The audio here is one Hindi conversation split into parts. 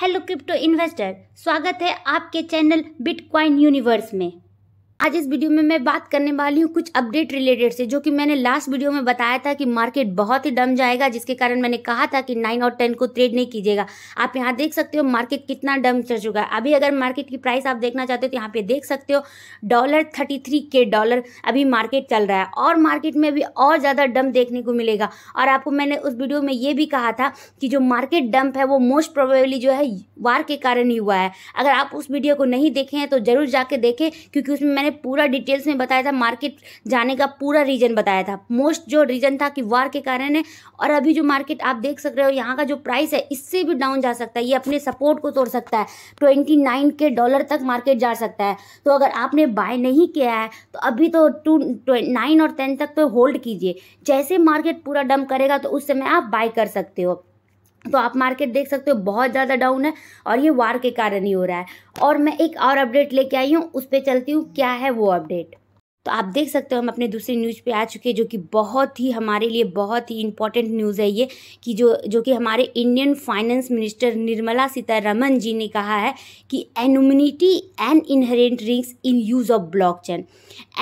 हेलो क्रिप्टो इन्वेस्टर स्वागत है आपके चैनल बिटकॉइन यूनिवर्स में आज इस वीडियो में मैं बात करने वाली हूँ कुछ अपडेट रिलेटेड से जो कि मैंने लास्ट वीडियो में बताया था कि मार्केट बहुत ही डम जाएगा जिसके कारण मैंने कहा था कि नाइन और टेन को ट्रेड नहीं कीजिएगा आप यहाँ देख सकते हो मार्केट कितना डम चल चुका है अभी अगर मार्केट की प्राइस आप देखना चाहते हो तो यहाँ पे देख सकते हो डॉलर थर्टी थ्री के डॉलर अभी मार्केट चल रहा है और मार्केट में अभी और ज़्यादा डम देखने को मिलेगा और आपको मैंने उस वीडियो में ये भी कहा था कि जो मार्केट डंप है वो मोस्ट प्रोबेबली जो है वार के कारण ही हुआ है अगर आप उस वीडियो को नहीं देखें तो ज़रूर जाके देखें क्योंकि उसमें मैंने मैंने पूरा डिटेल्स में बताया था मार्केट जाने का पूरा रीज़न बताया था मोस्ट जो रीज़न था कि वार के कारण है और अभी जो मार्केट आप देख सक रहे हो यहाँ का जो प्राइस है इससे भी डाउन जा सकता है ये अपने सपोर्ट को तोड़ सकता है ट्वेंटी नाइन के डॉलर तक मार्केट जा सकता है तो अगर आपने बाय नहीं किया है तो अभी तो टू नाइन और टेन तक तो होल्ड कीजिए जैसे मार्केट पूरा डम करेगा तो उस समय आप बाय कर सकते हो तो आप मार्केट देख सकते हो बहुत ज़्यादा डाउन है और ये वार के कारण ही हो रहा है और मैं एक और अपडेट लेके आई हूँ उस पर चलती हूँ क्या है वो अपडेट तो आप देख सकते हो हम अपने दूसरी न्यूज़ पे आ चुके हैं जो कि बहुत ही हमारे लिए बहुत ही इंपॉर्टेंट न्यूज़ है ये कि जो जो कि हमारे Indian finance minister Nirmala Sitharaman ji ने कहा है कि anonymity and inherent risks in use of blockchain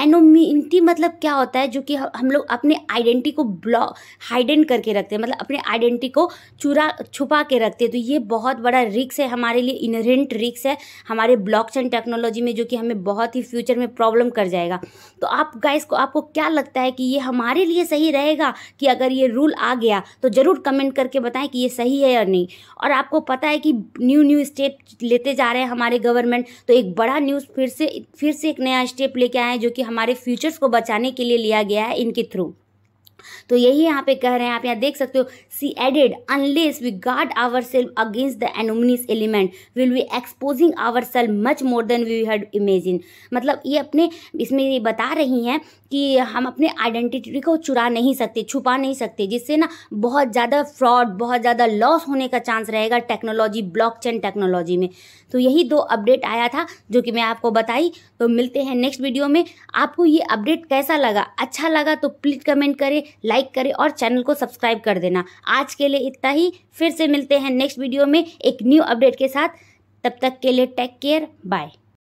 anonymity मतलब क्या होता है जो कि हम लोग अपने आइडेंटिटी को ब्लॉक हाइडन करके रखते हैं मतलब अपने आइडेंटिटी को चुरा छुपा के रखते हैं तो ये बहुत बड़ा रिक्स है हमारे लिए इनहेरेंट रिक्स है हमारे ब्लॉक टेक्नोलॉजी में जो कि हमें बहुत ही फ्यूचर में प्रॉब्लम कर जाएगा तो आप गाइस को आपको क्या लगता है कि ये हमारे लिए सही रहेगा कि अगर ये रूल आ गया तो ज़रूर कमेंट करके बताएं कि ये सही है या नहीं और आपको पता है कि न्यू न्यू स्टेप लेते जा रहे हैं हमारे गवर्नमेंट तो एक बड़ा न्यूज़ फिर से फिर से एक नया स्टेप लेके आए हैं जो कि हमारे फ्यूचर्स को बचाने के लिए लिया गया है इनके थ्रू तो यही यहाँ पे कह रहे हैं आप यहाँ देख सकते हो see added unless we guard our self against the anonymous element will we exposing our self much more than we had imagine मतलब ये अपने इसमें ये बता रही हैं कि हम अपने आइडेंटिटी को चुरा नहीं सकते छुपा नहीं सकते जिससे ना बहुत ज़्यादा फ्रॉड बहुत ज़्यादा लॉस होने का चांस रहेगा टेक्नोलॉजी ब्लॉकचेन टेक्नोलॉजी में तो यही दो अपडेट आया था जो कि मैं आपको बताई तो मिलते हैं नेक्स्ट वीडियो में आपको ये अपडेट कैसा लगा अच्छा लगा तो प्लीज़ कमेंट करें लाइक करें और चैनल को सब्सक्राइब कर देना आज के लिए इतना ही फिर से मिलते हैं नेक्स्ट वीडियो में एक न्यू अपडेट के साथ तब तक के लिए टेक केयर बाय